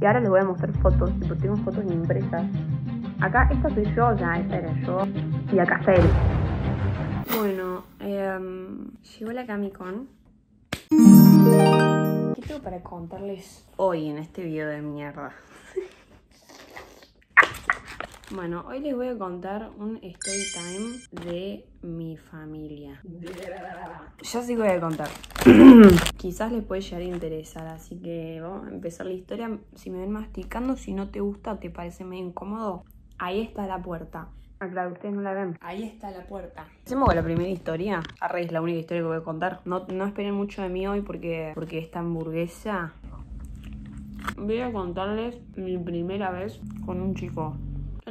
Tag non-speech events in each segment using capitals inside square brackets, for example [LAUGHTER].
Y ahora les voy a mostrar fotos, porque tengo fotos impresas. Acá esta soy yo, ya esta era yo. Y acá está él. Bueno, eh, llegó la camicon ¿Qué tengo para contarles hoy en este video de mierda? Bueno, hoy les voy a contar un story time de mi familia. Ya sí voy a contar. [CLEARS THROAT] Quizás les puede llegar a interesar, así que vamos a empezar la historia. Si me ven masticando, si no te gusta, te parece medio incómodo, ahí está la puerta. Ah, claro, ustedes no la ven. Ahí está la puerta. Hacemos con la primera historia. Arre es la única historia que voy a contar. No, esperen mucho de mí hoy porque, porque esta hamburguesa... Voy a contarles mi primera vez con un chico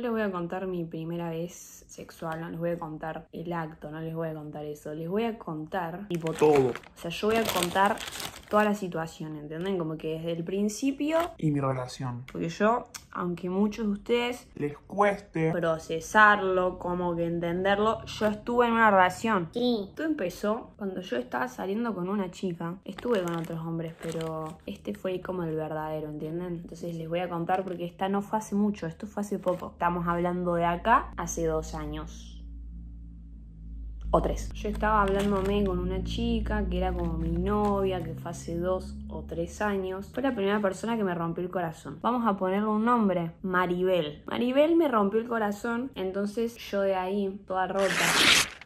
les voy a contar mi primera vez sexual, no les voy a contar el acto, no les voy a contar eso, les voy a contar tipo todo. O sea, yo voy a contar toda la situación, ¿entienden? Como que desde el principio... Y mi relación. Porque yo, aunque muchos de ustedes... Les cueste... Procesarlo, como que entenderlo, yo estuve en una relación. Y Esto empezó cuando yo estaba saliendo con una chica. Estuve con otros hombres, pero este fue como el verdadero, ¿entienden? Entonces les voy a contar porque esta no fue hace mucho, esto fue hace poco. Estamos hablando de acá hace dos años. Yo estaba hablándome con una chica que era como mi novia, que fue hace dos tres años, fue la primera persona que me rompió el corazón. Vamos a ponerle un nombre, Maribel. Maribel me rompió el corazón, entonces yo de ahí, toda rota.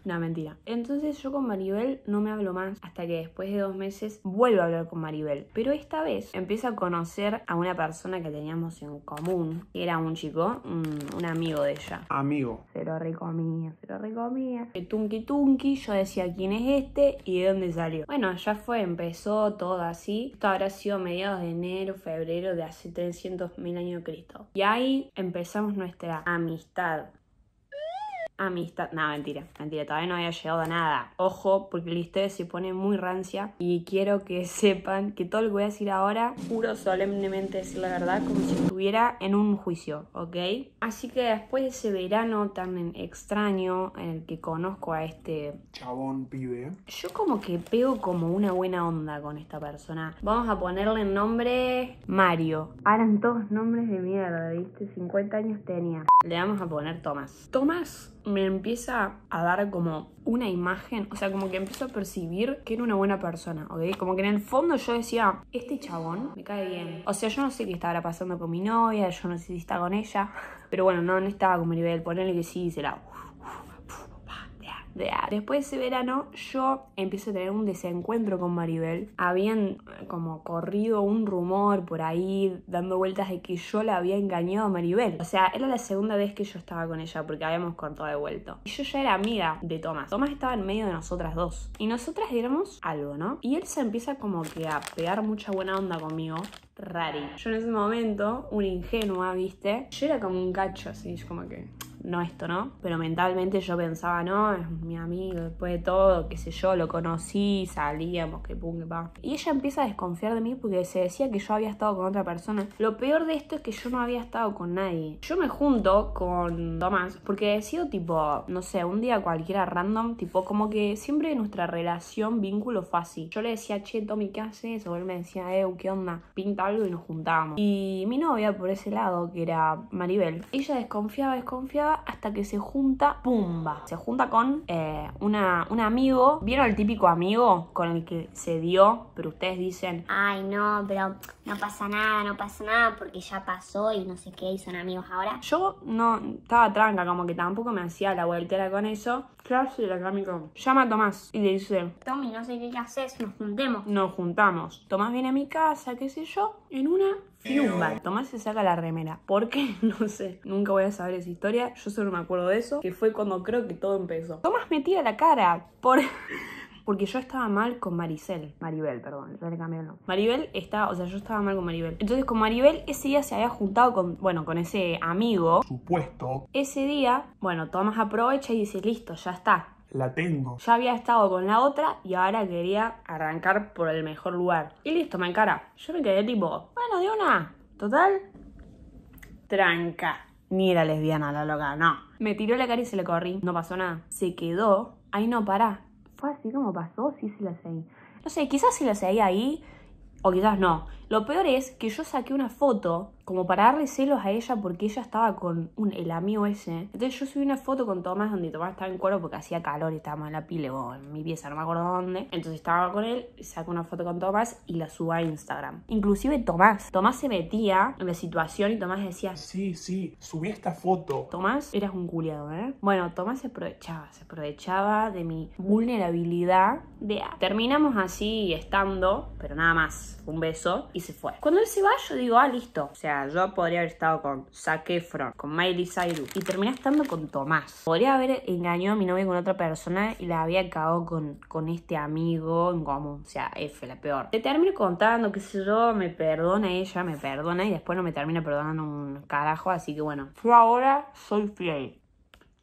Una mentira. Entonces yo con Maribel no me hablo más hasta que después de dos meses vuelvo a hablar con Maribel. Pero esta vez empiezo a conocer a una persona que teníamos en común. era un chico, un, amigo de ella. Amigo. Pero lo recomía, se lo recomía. Que eh, tunki tunqui yo decía quién es este y de dónde salió. Bueno, ya fue, empezó todo así esto habrá sido mediados de enero, febrero de hace 300.000 años de Cristo. Y ahí empezamos nuestra amistad amistad. No, mentira, mentira, todavía no había llegado a nada. Ojo, porque el historia se pone muy rancia y quiero que [LAUGHS] sepan que todo lo que voy a decir ahora, juro solemnemente decir la verdad, como si estuviera en un juicio, ¿ok? Así que después de ese verano tan extraño en el que conozco a este chabón pibe, yo como que pego como una buena onda con esta persona. Vamos a ponerle el nombre Mario. Eran todos nombres de mierda, ¿viste? 50 años tenía. Le vamos a poner Tomás. Tomás me empieza a dar como una imagen, o sea, como que empiezo a percibir que era una buena persona, ¿ok? Como que en el fondo yo decía, este chabón me cae bien. O sea, yo no sé qué estaba pasando con mi novia, yo no sé si está con ella, [LAUGHS] pero bueno, no, estaba con mi nivel, ponerle que sí, se la... Ah, después de ese verano yo empiezo a tener un desencuentro con Maribel. Habían eh, como corrido un rumor por ahí dando vueltas de que yo la había engañado a Maribel. O sea, era la segunda vez que yo estaba con ella porque habíamos cortado de vuelta Y yo ya era amiga de Tomás. Tomás estaba en medio de nosotras dos. Y nosotras éramos algo, ¿no? Y él se empieza como que a pegar mucha buena onda conmigo rari. Yo en ese momento, un ingenua, ¿viste? Yo era como un cacho, así, como que no esto, ¿no? Pero mentalmente yo pensaba, no, es mi amigo, después de todo, qué sé yo, lo conocí, salíamos, que pum, que pa. Y ella empieza a desconfiar de mí porque se decía que yo había estado con otra persona. Lo peor de esto es que yo no había estado con nadie. Yo me junto con Tomás porque he sido tipo, no sé, un día cualquiera random, tipo como que siempre nuestra relación, vínculo fue Yo le decía, che, Tommy, ¿qué haces? O él me decía, eh, ¿qué onda? Pinta algo y nos juntamos Y mi novia por ese lado, que era Maribel, ella desconfiaba, desconfiaba hasta que se junta, pumba, se junta con eh, una, un amigo. ¿Vieron el típico amigo con el que se dio? Pero ustedes dicen, ay no, pero no pasa nada, no pasa nada porque ya pasó y no sé qué, y son amigos ahora. Yo no, estaba tranca, como que tampoco me hacía la vueltera con eso. Claro, sí, la amigo. Llama a Tomás y le dice, Tommy, no sé qué haces, nos juntemos. Nos juntamos. Tomás viene a mi casa, qué sé yo, en una Fiumba. Tomás se saca la remera. ¿Por qué? [LAUGHS] No sé. Nunca voy a saber esa historia yo solo me acuerdo de eso, que fue cuando creo que todo empezó. Tomás me tira la cara por... [LAUGHS] porque yo estaba mal con Maricel. Maribel, perdón, ya le cambié el nombre. Maribel estaba, o sea, yo estaba mal con Maribel. Entonces con Maribel ese día se había juntado con, bueno, con ese amigo. Supuesto. Ese día, bueno, Tomás aprovecha y dice, listo, ya está. La tengo. Ya había estado con la otra y ahora quería arrancar por el mejor lugar. Y listo, me encara. Yo me quedé tipo, bueno, de una. Total, tranca ni era lesbiana la loca, no. Me tiró la cara y se le corrí, no pasó nada. Se quedó, ahí no para Fue así como pasó, sí sí la seguí. No sé, quizás si la seguí ahí o quizás no. Lo peor es que yo saqué una foto como para darle celos a ella porque ella estaba con un, el amigo ese. Entonces yo subí una foto con Tomás donde Tomás estaba en cuero porque hacía calor y estábamos en la pile o en mi pieza, no me acuerdo dónde. Entonces estaba con él, saco una foto con Tomás y la subo a Instagram. Inclusive Tomás. Tomás se metía en la situación y Tomás decía, sí, sí, subí esta foto. Tomás, eras un culiado, ¿eh? Bueno, Tomás se aprovechaba, se aprovechaba de mi vulnerabilidad de... Ah, terminamos así estando, pero nada más, un beso se fue. Cuando él se va, yo digo, ah, listo. O sea, yo podría haber estado con Saquefron, con Miley Cyrus y terminé estando con Tomás. Podría haber engañado a mi novia con otra persona y la había acabado con, con este amigo en común. O sea, F, la peor. Te termino contando, qué sé yo, me perdona ella, me perdona y después no me termina perdonando un carajo. Así que bueno, yo ahora soy fiel.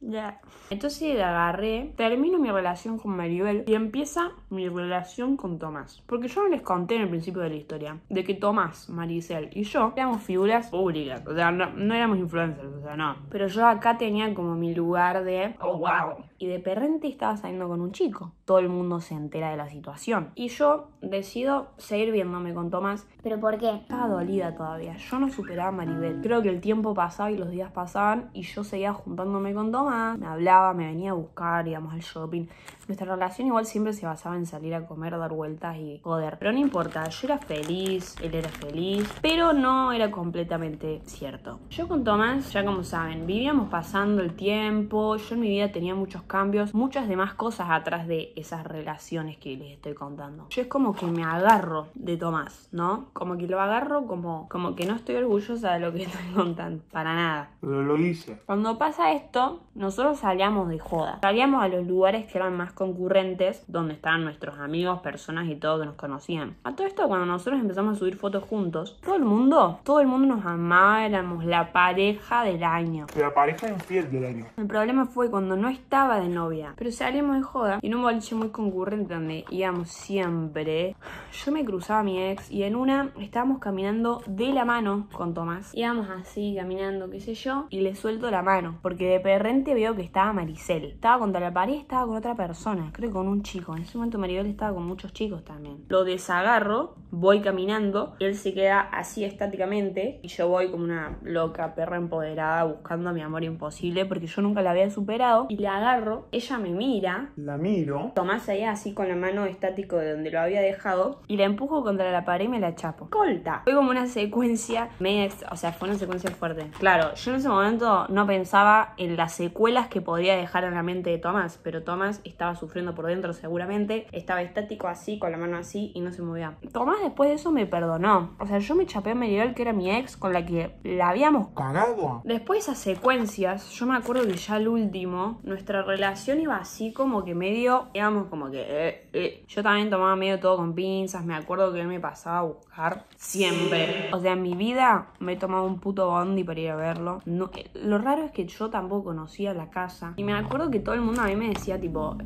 Ya, Entonces agarré, termino mi relación con Maribel y empieza mi relación con Tomás. Porque yo no les conté en el principio de la historia de que Tomás, Maricel y yo éramos figuras públicas. O sea, no, no éramos influencers, o sea, no. Pero yo acá tenía como mi lugar de oh wow. Y de perrente estaba saliendo con un chico. Todo el mundo se entera de la situación. Y yo decido seguir viéndome con Tomás. ¿Pero por qué? Estaba dolida todavía. Yo no superaba a Maribel. Creo que el tiempo pasaba y los días pasaban y yo seguía juntándome con Tomás me hablaba, me venía a buscar, íbamos al shopping. Nuestra relación igual siempre se basaba en salir a comer, dar vueltas y joder. Pero no importa, yo era feliz, él era feliz, pero no era completamente cierto. Yo con Tomás, ya como saben, vivíamos pasando el tiempo, yo en mi vida tenía muchos cambios, muchas demás cosas atrás de esas relaciones que les estoy contando. Yo es como que me agarro de Tomás, ¿no? Como que lo agarro como, como que no estoy orgullosa de lo que [LAUGHS] estoy contando, para nada. Pero lo hice. Cuando pasa esto, nosotros salíamos de joda, salíamos a los lugares que eran más concurrentes, donde estaban nuestros amigos, personas y todo que nos conocían. A todo esto, cuando nosotros empezamos a subir fotos juntos, todo el mundo, todo el mundo nos amaba, éramos la pareja del año. La pareja infiel del año. El problema fue cuando no estaba de novia, pero salíamos de joda y en un boliche muy concurrente donde íbamos siempre. Yo me cruzaba a mi ex y en una estábamos caminando de la mano con Tomás. Íbamos así, caminando, qué sé yo, y le suelto la mano, porque de perrente veo que estaba Maricel. Estaba contra la pared, estaba con otra persona, creo que con un chico. En ese momento Maribel estaba con muchos chicos también. Lo desagarro voy caminando, él se queda así estáticamente y yo voy como una loca perra empoderada buscando a mi amor imposible porque yo nunca la había superado y la agarro, ella me mira, la miro, Tomás ahí así con la mano estático de donde lo había dejado y la empujo contra la pared y me la chapo. Colta. Fue como una secuencia, media, o sea, fue una secuencia fuerte. Claro, yo en ese momento no pensaba en las secuelas que podría dejar en la mente de Tomás, pero Tomás estaba sufriendo por dentro seguramente, estaba estático así con la mano así y no se movía. Tomás después de eso me perdonó. O sea, yo me chapé a Maribel, que era mi ex, con la que la habíamos cagado. Después de esas secuencias, yo me acuerdo que ya el último, nuestra relación iba así como que medio, digamos, como que... Eh, eh. Yo también tomaba medio todo con pinzas, me acuerdo que él me pasaba a buscar siempre. O sea, en mi vida me he tomado un puto bondi para ir a verlo. No, eh, lo raro es que yo tampoco conocía la casa. Y me acuerdo que todo el mundo a mí me decía tipo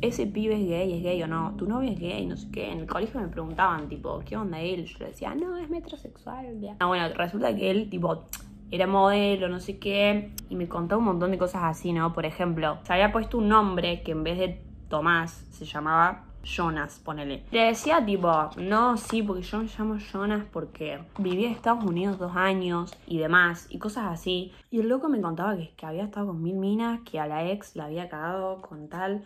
ese pibe es gay, es gay o no, tu novio es gay, no sé qué. En el colegio me preguntaban, tipo, ¿qué onda él? Yo le decía, no, es metrosexual. Ah, bueno, resulta que él, tipo, era modelo, no sé qué, y me contó un montón de cosas así, ¿no? Por ejemplo, se había puesto un nombre que en vez de Tomás se llamaba Jonas, ponele. Le decía tipo, no, sí, porque yo me llamo Jonas porque vivía en Estados Unidos dos años y demás, y cosas así. Y el loco me contaba que, que había estado con mil minas, que a la ex la había cagado con tal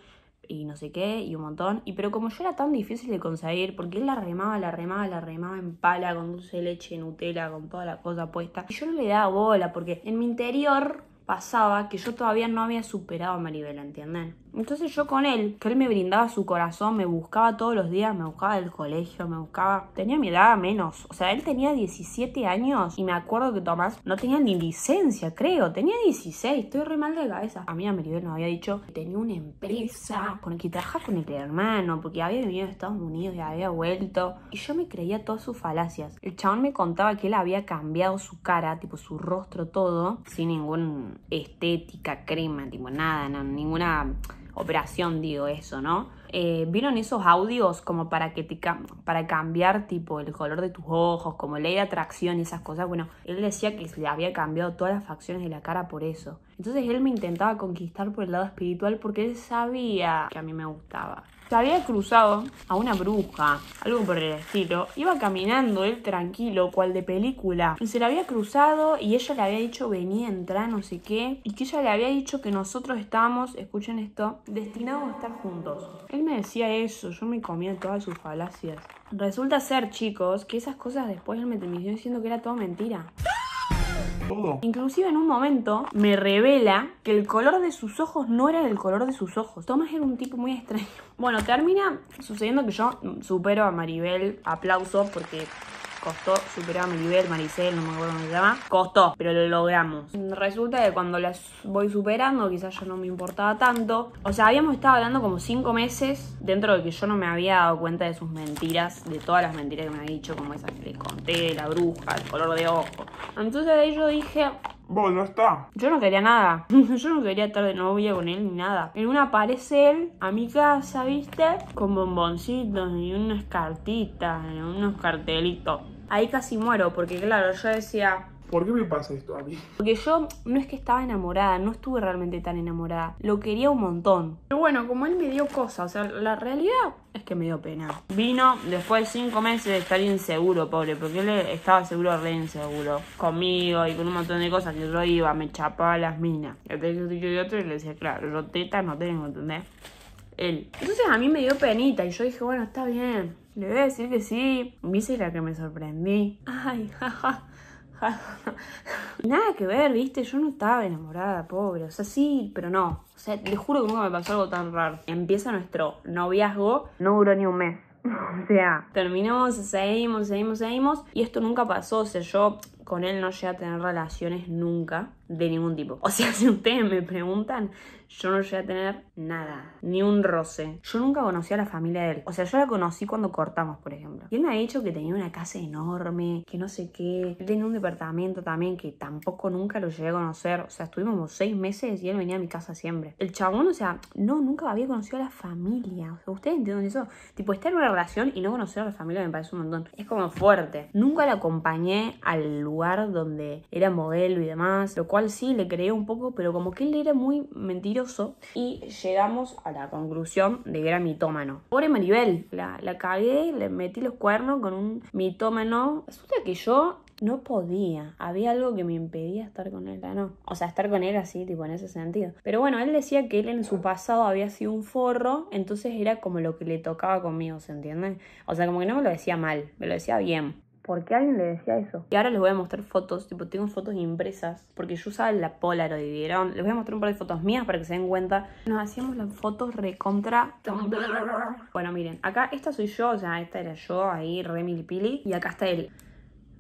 y no sé qué, y un montón. Y pero como yo era tan difícil de conseguir, porque él la remaba, la remaba, la remaba en pala, con dulce de leche, Nutella, con toda la cosa puesta, y yo no le daba bola, porque en mi interior pasaba que yo todavía no había superado a Maribel, ¿entienden? Entonces yo con él, que él me brindaba su corazón, me buscaba todos los días, me buscaba del colegio, me buscaba... Tenía mi edad menos, o sea, él tenía 17 años y me acuerdo que Tomás no tenía ni licencia, creo, tenía 16, estoy re mal de cabeza. A mí a Maribel nos había dicho que tenía una empresa con el que trabajaba con el hermano, porque había venido de Estados Unidos y había vuelto. Y yo me creía todas sus falacias. El chabón me contaba que él había cambiado su cara, tipo su rostro, todo, sin ningún estética, crema, tipo nada, ninguna operación, digo eso, ¿no? Eh, ¿Vieron esos audios como para que te para cambiar tipo el color de tus ojos, como ley de atracción y esas cosas? Bueno, él decía que le había cambiado todas las facciones de la cara por eso. Entonces él me intentaba conquistar por el lado espiritual porque él sabía que a mí me gustaba se había cruzado a una bruja, algo por el estilo. Iba caminando él tranquilo, cual de película. Y se la había cruzado y ella le había dicho venía, entra, no sé qué. Y que ella le había dicho que nosotros estábamos, escuchen esto, destinados a estar juntos. Él me decía eso, yo me comía todas sus falacias. Resulta ser, chicos, que esas cosas después él me terminó diciendo que era todo mentira. Inclusive en un momento me revela que el color de sus ojos no era el color de sus ojos. Tomás era un tipo muy extraño. [LAUGHS] Bueno, termina sucediendo que yo supero a Maribel, aplauso, porque costó superaba mi nivel, Maricel, no me acuerdo cómo se llama. Costó, pero lo logramos. Resulta que cuando las voy superando, quizás yo no me importaba tanto. O sea, habíamos estado hablando como cinco meses dentro de que yo no me había dado cuenta de sus mentiras, de todas las mentiras que me había dicho, como esas que le conté, la bruja, el color de ojo. Entonces ahí yo dije, bueno está. Yo no quería nada. [LAUGHS] Yo no quería estar de novia con él ni nada. En una aparece él a mi casa, ¿viste? Con bomboncitos y unas cartitas, unos cartelitos ahí casi muero, porque claro, yo decía... ¿Por qué me pasa esto a mí? Porque yo no es que estaba enamorada, no estuve realmente tan enamorada. Lo quería un montón. Pero bueno, como él me dio cosas, o sea, la realidad es que me dio pena. Vino después de cinco meses de estar inseguro, pobre, porque él estaba seguro, re inseguro. Conmigo y con un montón de cosas que yo iba, me chapaba las minas. Entonces yo y otro y le decía, claro, yo teta no tengo, ¿entendés? Él. Entonces a mí me dio penita y yo dije, bueno, está bien le voy a decir que sí. es la que me sorprendí. Ay, jaja. [LAUGHS] Nada que ver, viste, yo no estaba enamorada, pobre. O sea, sí, pero no. O sea, te juro que nunca me pasó algo tan raro. Empieza nuestro noviazgo. No duró ni un mes. [LAUGHS] O sea, terminamos, seguimos, seguimos, seguimos. Y esto nunca pasó. O sea, yo con él no llegué a tener relaciones nunca de ningún tipo. O sea, [LAUGHS] si ustedes me preguntan, yo no llegué a tener nada, ni un roce. Yo nunca conocí a la familia de él. O sea, yo la conocí cuando cortamos, por ejemplo. Y él me ha dicho que tenía una casa enorme, que no sé qué. Él tenía un departamento también que tampoco nunca lo llegué a conocer. O sea, estuvimos como seis meses y él venía a mi casa siempre. El chabón, o sea, no, nunca había conocido a la familia. O sea, ¿ustedes entienden eso? Tipo, estar en una relación y no conocer a la familia me parece un montón. Es como fuerte. Nunca la acompañé al lugar donde era modelo y demás, lo cual sí le creía un poco, pero como que él era muy mentiroso y llegamos a la conclusión de que era mitómano. Pobre Maribel, la, la cagué, le metí los cuernos con un mitómano. Resulta que yo no podía. Había algo que me impedía estar con él, ¿no? O sea, estar con él así, tipo, en ese sentido. Pero bueno, él decía que él en su pasado había sido un forro, entonces era como lo que le tocaba conmigo, ¿se entiende? O sea, como que no me lo decía mal, me lo decía bien. ¿Por qué alguien le decía eso? Y ahora les voy a mostrar fotos, tipo, tengo fotos impresas, porque yo usaba la Polaroid, ¿vieron? Les voy a mostrar un par de fotos mías para que se den cuenta. Nos hacíamos las fotos recontra... [LAUGHS] Bueno, miren, acá esta soy yo, o sea, esta era yo, ahí, Remy Pili, y acá está él.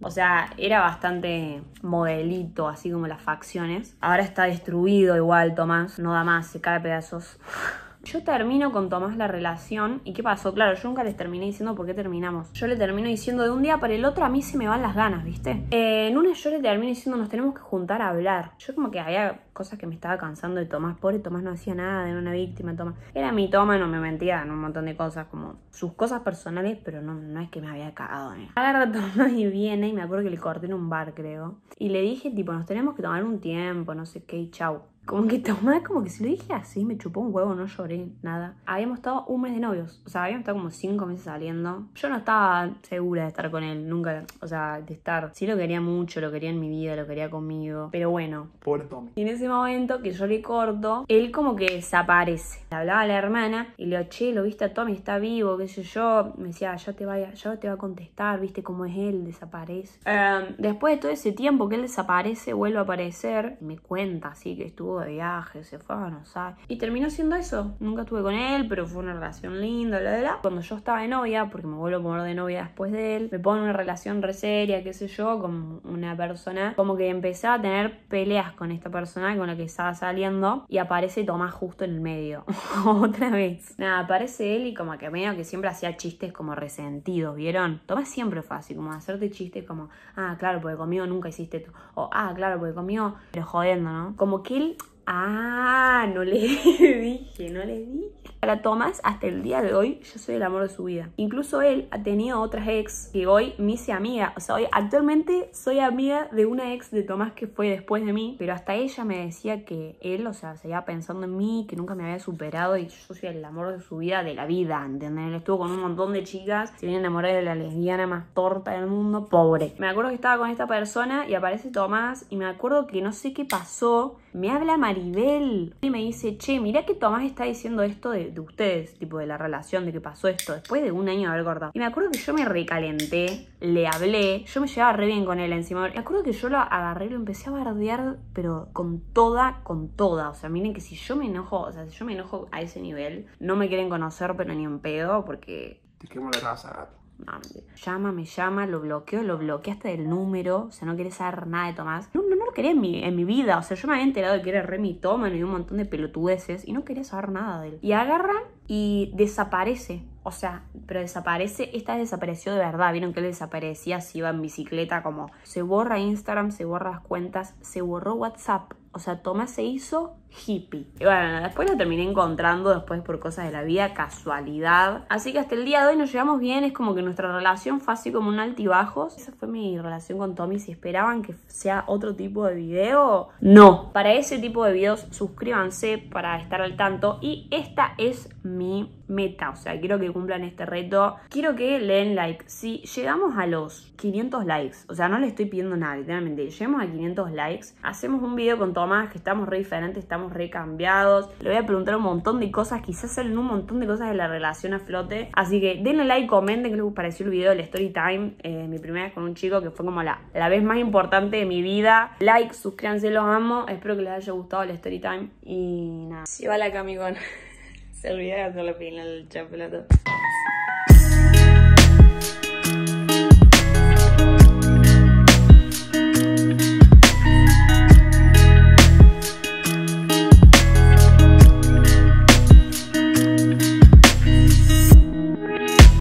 O sea, era bastante modelito, así como las facciones. Ahora está destruido igual, Tomás, no da más, se cae a pedazos. [LAUGHS] Yo termino con Tomás la relación. ¿Y qué pasó? Claro, yo nunca les terminé diciendo por qué terminamos. Yo le termino diciendo de un día para el otro a mí se me van las ganas, ¿viste? Eh, en una yo le termino diciendo nos tenemos que juntar a hablar. Yo como que había cosas que me estaba cansando de Tomás. Pobre Tomás no hacía nada, era una víctima, Tomás. Era mi toma, no me mentía en un montón de cosas, como sus cosas personales, pero no, no es que me había cagado. ¿no? Agarra Tomás y viene y me acuerdo que le corté en un bar, creo. Y le dije, tipo, nos tenemos que tomar un tiempo, no sé qué, y chau. Como que tomada, como que si lo dije así, me chupó un huevo, no lloré, nada. Habíamos estado un mes de novios, o sea, habíamos estado como cinco meses saliendo. Yo no estaba segura de estar con él, nunca, o sea, de estar. Sí lo quería mucho, lo quería en mi vida, lo quería conmigo, pero bueno. Pobre Tommy. Y en ese momento que yo le corto, él como que desaparece. Le hablaba a la hermana y le digo, lo viste a Tommy, está vivo, qué sé yo. Me decía, ya te va, te a contestar, viste cómo es él, desaparece. Em, después de todo ese tiempo que él desaparece, vuelve a aparecer, me cuenta así que estuvo de viaje, se fue no sabe. Y terminó siendo eso. Nunca estuve con él, pero fue una relación linda, bla, bla, Cuando yo estaba de novia, porque me vuelvo a de novia después de él, me pongo en una relación re seria, qué sé yo, con una persona. Como que empecé a tener peleas con esta persona con la que estaba saliendo y aparece Tomás justo en el medio. [LAUGHS] Otra vez. Nada, aparece él y como que medio que siempre hacía chistes como resentidos, ¿vieron? Tomás siempre fue así, como hacerte chistes como, ah, claro, porque conmigo nunca hiciste tú. O, ah, claro, porque conmigo, pero jodiendo, ¿no? Como que él Ah, no le [LAUGHS] dije, no le dije. Para Tomás, hasta el día de hoy, yo soy el amor de su vida. Incluso él ha tenido otras ex que hoy me hice amiga. O sea, hoy actualmente soy amiga de una ex de Tomás que fue después de mí, pero hasta ella me decía que él, o sea, seguía pensando en mí, que nunca me había superado y yo soy el amor de su vida, de la vida, ¿entendés? Él estuvo con un montón de chicas, se viene enamorado de la lesbiana más torta del mundo, pobre. Me acuerdo que estaba con esta persona y aparece Tomás y me acuerdo que no sé qué pasó, me habla Maribel y me dice, che, mirá que Tomás está diciendo esto de, ustedes, tipo de la relación, de que pasó esto, después de un año de haber cortado. Y me acuerdo que yo me recalenté, le hablé, yo me llevaba re bien con él encima. Me acuerdo que yo lo agarré, y lo empecé a bardear, pero con toda, con toda. O sea, miren que si yo me enojo, o sea, si yo me enojo a ese nivel, no me quieren conocer, pero ni en pedo, porque... Te quemo la casa, gato. No, Llama, me llama, lo bloqueo, lo bloquea hasta del número. O sea, no quiere saber nada de Tomás. No, lo quería en mi, vida. O sea, yo me había enterado de que era re y un montón de pelotudeces. Y no quería saber nada de él. Y agarra y desaparece. O sea, pero desaparece, esta desapareció de verdad. Vieron que él desaparecía, se iba en bicicleta, como se borra Instagram, se borra las cuentas, se borró WhatsApp. O sea, Tomás se hizo hippie. Y bueno, después lo terminé encontrando después por cosas de la vida, casualidad. Así que hasta el día de hoy nos llevamos bien, es como que nuestra relación fue así como un altibajos. Esa fue mi relación con Tommy, si esperaban que sea otro tipo de video, no. Para ese tipo de videos suscríbanse para estar al tanto y esta es mi meta, o sea, quiero que cumplan este reto. Quiero que le den like. Si llegamos a los 500 likes, o sea, no le estoy pidiendo nada, literalmente, llegamos a 500 likes, hacemos un video con Tomás que estamos re diferentes, estamos recambiados. Le voy a preguntar un montón de cosas, quizás salen un montón de cosas de la relación a flote. Así que denle like, comenten qué les pareció el video del story time. Eh, mi primera vez con un chico que fue como la, la vez más importante de mi vida. Like, suscríbanse, los amo. Espero que les haya gustado el story time. Y nada. si va la camigón [LAUGHS] Se olvidó de hacer la final